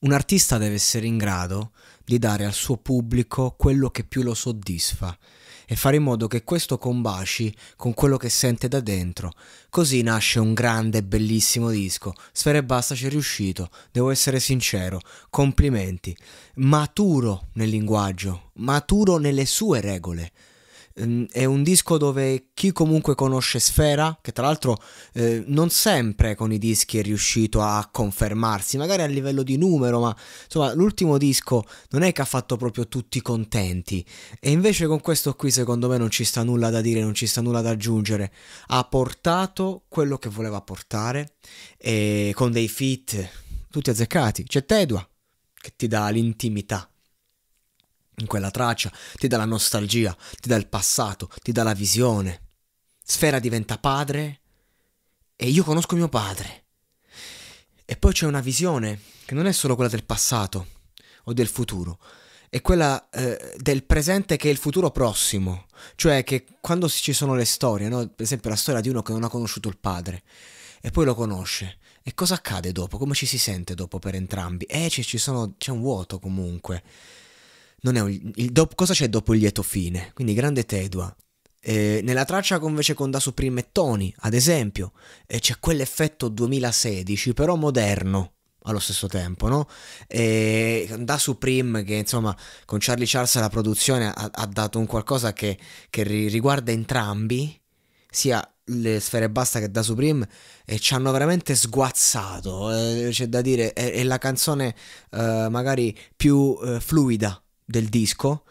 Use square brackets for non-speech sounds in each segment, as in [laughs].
Un artista deve essere in grado di dare al suo pubblico quello che più lo soddisfa e fare in modo che questo combaci con quello che sente da dentro. Così nasce un grande e bellissimo disco. Sfera e basta ci è riuscito, devo essere sincero, complimenti. Maturo nel linguaggio, maturo nelle sue regole. Ehm, è un disco dove chi comunque conosce Sfera, che tra l'altro eh, non sempre con i dischi è riuscito a confermarsi, magari a livello di numero, ma insomma l'ultimo disco non è che ha fatto proprio tutti contenti. E invece con questo qui secondo me non ci sta nulla da dire, non ci sta nulla da aggiungere. Ha portato quello che voleva portare con dei fit tutti azzeccati. C'è Tedua che ti dà l'intimità in quella traccia, ti dà la nostalgia, ti dà il passato, ti dà la visione. Sfera diventa padre e io conosco mio padre. E poi c'è una visione che non è solo quella del passato o del futuro, è quella eh, del presente che è il futuro prossimo, cioè che quando ci sono le storie, no? per esempio la storia di uno che non ha conosciuto il padre e poi lo conosce, e cosa accade dopo? Come ci si sente dopo per entrambi? Eh, ci, ci sono, c'è un vuoto comunque non è un, dop, cosa c'è dopo il lieto fine? Quindi grande Tedua. Eh, nella traccia invece con Da Supreme e Tony, ad esempio, eh, c'è quell'effetto 2016, però moderno allo stesso tempo, no? E da Supreme, che insomma con Charlie Charles la produzione ha, ha dato un qualcosa che, che riguarda entrambi, sia le sfere basta che da Supreme e ci hanno veramente sguazzato eh, c'è da dire è, è la canzone eh, magari più eh, fluida del disco,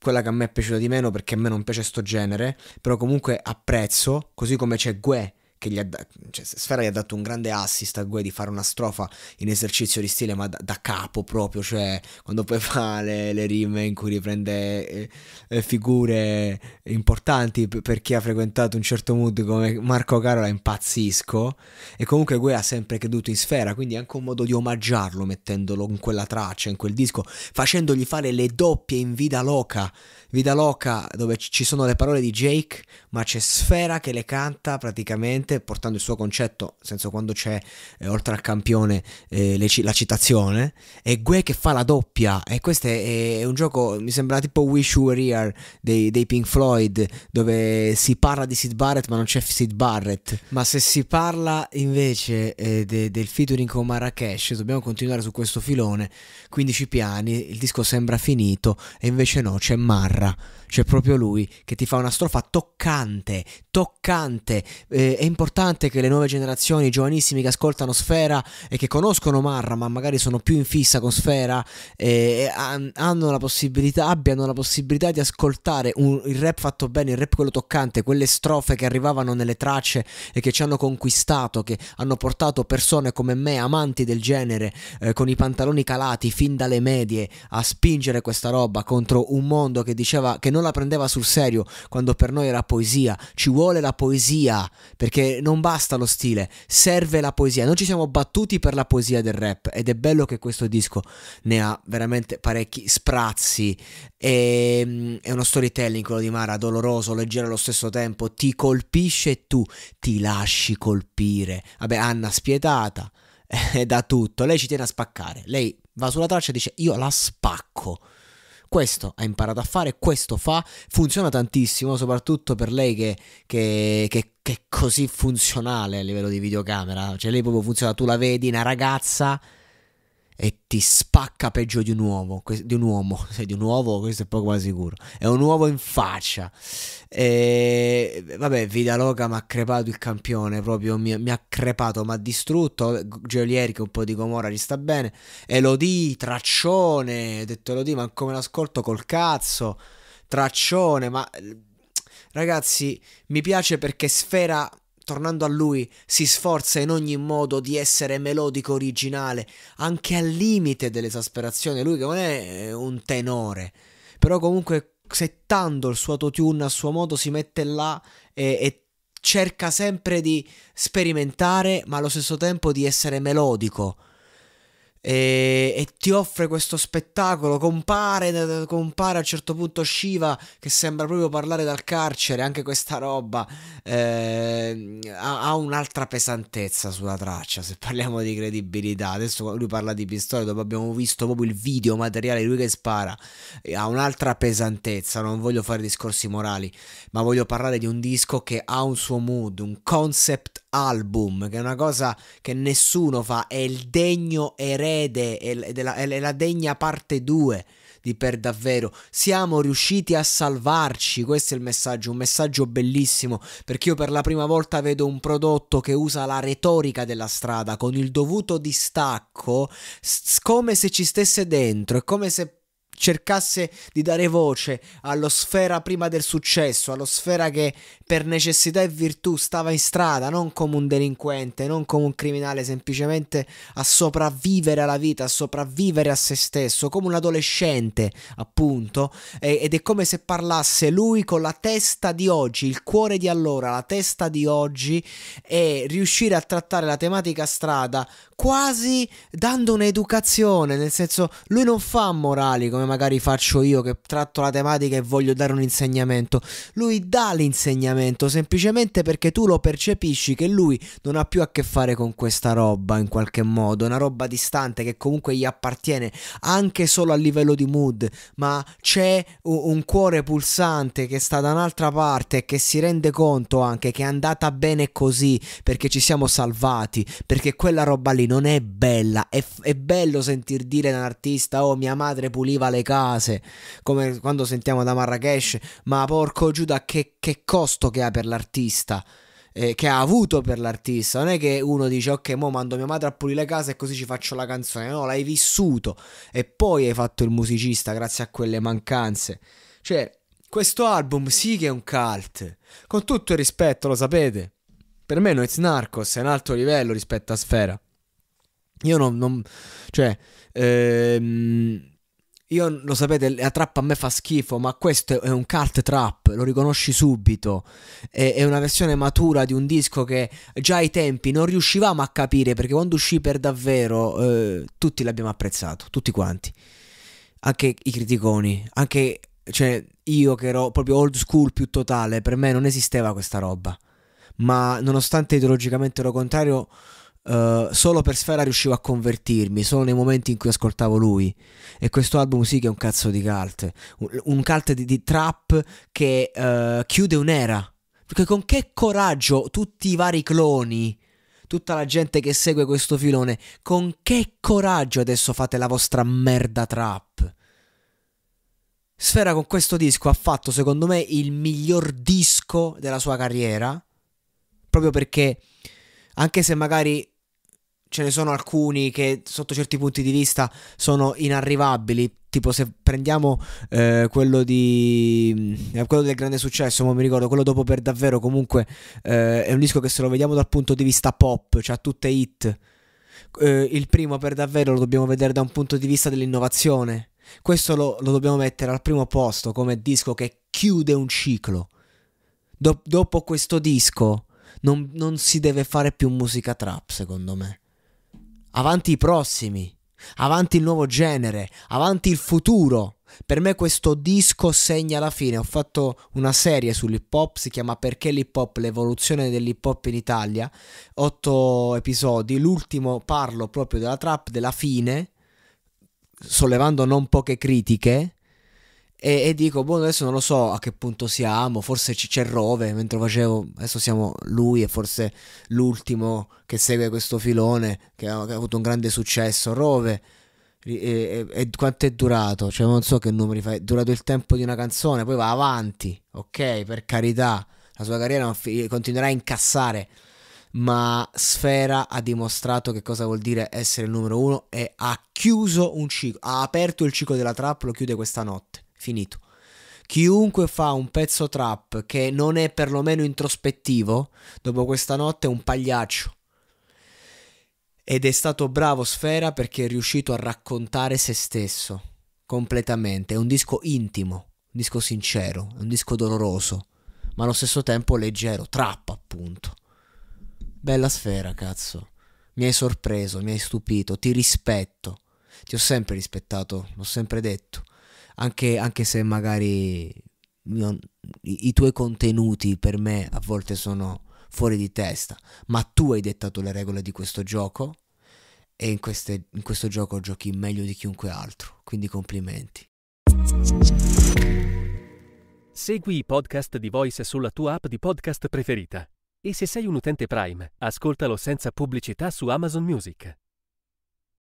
quella che a me è piaciuta di meno perché a me non piace sto genere, però comunque apprezzo, così come c'è Gue che gli ha cioè, Sfera gli ha dato un grande assist a Gue di fare una strofa in esercizio di stile ma da, da capo proprio, cioè quando poi fa le, le rime in cui riprende eh, eh figure importanti per chi ha frequentato un certo mood come Marco Carola impazzisco e comunque Gue ha sempre creduto in Sfera, quindi è anche un modo di omaggiarlo mettendolo in quella traccia, in quel disco, facendogli fare le doppie in Vida Loca, Vida Loca dove ci sono le parole di Jake ma c'è Sfera che le canta praticamente ovviamente portando il suo concetto, nel senso quando c'è eh, oltre al campione eh, le, la citazione, è Gue che fa la doppia e questo è, è un gioco, mi sembra tipo Wish You Were Here dei, dei, Pink Floyd, dove si parla di Sid Barrett ma non c'è Sid Barrett, ma se si parla invece eh, de, del featuring con Marrakesh, dobbiamo continuare su questo filone, 15 piani, il disco sembra finito e invece no, c'è Marra c'è proprio lui che ti fa una strofa toccante, toccante. Eh, è importante che le nuove generazioni, i giovanissimi che ascoltano Sfera e che conoscono Marra, ma magari sono più in fissa con Sfera, eh, hanno la possibilità, abbiano la possibilità di ascoltare un, il rap fatto bene, il rap quello toccante, quelle strofe che arrivavano nelle tracce e che ci hanno conquistato, che hanno portato persone come me, amanti del genere, eh, con i pantaloni calati fin dalle medie, a spingere questa roba contro un mondo che diceva che non non la prendeva sul serio quando per noi era poesia. Ci vuole la poesia, perché non basta lo stile, serve la poesia. Noi ci siamo battuti per la poesia del rap ed è bello che questo disco ne ha veramente parecchi sprazzi. E, ehm, è uno storytelling quello di Mara, doloroso, leggero allo stesso tempo, ti colpisce e tu ti lasci colpire. Vabbè, Anna spietata [laughs] È da tutto. Lei ci tiene a spaccare. Lei va sulla traccia e dice: Io la spacco questo ha imparato a fare, questo fa, funziona tantissimo, soprattutto per lei che, che, che, che è così funzionale a livello di videocamera, cioè lei proprio funziona, tu la vedi, una ragazza e ti spacca peggio di un uovo, di un uomo, se [laughs] di un uovo questo è poco ma sicuro, è un uovo in faccia. E, vabbè, Vidaloca mi ha crepato il campione, proprio mi, mi ha crepato, mi ha distrutto, Geolieri che un po' di Comora gli sta bene, Elodie, Traccione, ho detto Elodie ma come l'ascolto col cazzo, Traccione, ma ragazzi mi piace perché Sfera tornando a lui, si sforza in ogni modo di essere melodico originale, anche al limite dell'esasperazione, lui che non è eh, un tenore, però comunque settando il suo autotune a suo modo si mette là e, e cerca sempre di sperimentare, ma allo stesso tempo di essere melodico e, e, ti offre questo spettacolo. Compare, compare a un certo punto Shiva che sembra proprio parlare dal carcere. Anche questa roba eh, ha, ha un'altra pesantezza sulla traccia. Se parliamo di credibilità, adesso lui parla di pistole. Dopo abbiamo visto proprio il video materiale lui che spara, ha un'altra pesantezza. Non voglio fare discorsi morali, ma voglio parlare di un disco che ha un suo mood, un concept album, che è una cosa che nessuno fa. È il degno erede fede e, della, e la degna parte 2 di per davvero. Siamo riusciti a salvarci, questo è il messaggio, un messaggio bellissimo, perché io per la prima volta vedo un prodotto che usa la retorica della strada con il dovuto distacco, come se ci stesse dentro, è come se cercasse di dare voce allo sfera prima del successo, allo sfera che per necessità e virtù stava in strada, non come un delinquente, non come un criminale, semplicemente a sopravvivere alla vita, a sopravvivere a se stesso, come un adolescente, appunto, ed è come se parlasse lui con la testa di oggi, il cuore di allora, la testa di oggi e riuscire a trattare la tematica strada quasi dando un'educazione, nel senso lui non fa morali come magari faccio io che tratto la tematica e voglio dare un insegnamento. Lui dà l'insegnamento semplicemente perché tu lo percepisci che lui non ha più a che fare con questa roba in qualche modo, una roba distante che comunque gli appartiene anche solo a livello di mood, ma c'è un cuore pulsante che sta da un'altra parte e che si rende conto anche che è andata bene così perché ci siamo salvati, perché quella roba lì non è bella, è, è bello sentir dire da un artista "Oh, mia madre puliva le case, come quando sentiamo da Marrakesh, ma porco Giuda che, che costo che ha per l'artista, eh, che ha avuto per l'artista, non è che uno dice ok mo mando mia madre a pulire le case e così ci faccio la canzone, no, l'hai vissuto e poi hai fatto il musicista grazie a quelle mancanze, cioè questo album sì che è un cult, con tutto il rispetto lo sapete, per me Noiz Narcos è un alto livello rispetto a Sfera. Io non. non cioè. Ehm, io lo sapete, la trap a me fa schifo, ma questo è un cult trap, lo riconosci subito. È, è, una versione matura di un disco che già ai tempi non riuscivamo a capire, perché quando uscì per davvero eh, tutti l'abbiamo apprezzato, tutti quanti. Anche i criticoni, anche cioè, io che ero proprio old school più totale, per me non esisteva questa roba. Ma nonostante ideologicamente lo contrario, eh, solo per Sfera riuscivo a convertirmi, solo nei momenti in cui ascoltavo lui. E questo album sì che è un cazzo di cult. Un, un cult di, di trap che uh, chiude un'era. Perché con che coraggio tutti i vari cloni, tutta la gente che segue questo filone, con che coraggio adesso fate la vostra merda trap? Sfera con questo disco ha fatto secondo me il miglior disco della sua carriera, proprio perché anche se magari ce ne sono alcuni che sotto certi punti di vista sono inarrivabili. Tipo se prendiamo eh, quello, di, eh, quello del grande successo, ma mi ricordo, quello dopo per davvero, comunque eh, è un disco che se lo vediamo dal punto di vista pop, cioè tutte hit. Eh, il primo per davvero lo dobbiamo vedere da un punto di vista dell'innovazione. Questo lo, lo dobbiamo mettere al primo posto come disco che chiude un ciclo. Do- dopo questo disco non, non si deve fare più musica trap, secondo me avanti i prossimi, avanti il nuovo genere, avanti il futuro. Per me questo disco segna la fine. Ho fatto una serie sull'hip hop, si chiama Perché l'hip hop, l'evoluzione dell'hip hop in Italia. Otto episodi. L'ultimo parlo proprio della trap, della fine, sollevando non poche critiche e, e, dico, boh, adesso non lo so a che punto siamo, forse c- c'è Rove, mentre facevo, adesso siamo lui e forse l'ultimo che segue questo filone, che ha, che ha avuto un grande successo, Rove, e, e, e, quanto è durato, cioè non so che numeri fa, è durato il tempo di una canzone, poi va avanti, ok, per carità, la sua carriera fi- continuerà a incassare, ma Sfera ha dimostrato che cosa vuol dire essere il numero uno e ha chiuso un ciclo, ha aperto il ciclo della trap, lo chiude questa notte finito. Chiunque fa un pezzo trap che non è perlomeno introspettivo, dopo questa notte è un pagliaccio. Ed è stato bravo Sfera perché è riuscito a raccontare se stesso completamente. È un disco intimo, un disco sincero, un disco doloroso, ma allo stesso tempo leggero, trap appunto. Bella Sfera, cazzo. Mi hai sorpreso, mi hai stupito, ti rispetto. Ti ho sempre rispettato, l'ho sempre detto anche, anche se magari non, i, i tuoi contenuti per me a volte sono fuori di testa, ma tu hai dettato le regole di questo gioco e in, queste, in questo gioco giochi meglio di chiunque altro, quindi complimenti. Segui i podcast di Voice sulla tua app di podcast preferita e se sei un utente Prime, ascoltalo senza pubblicità su Amazon Music.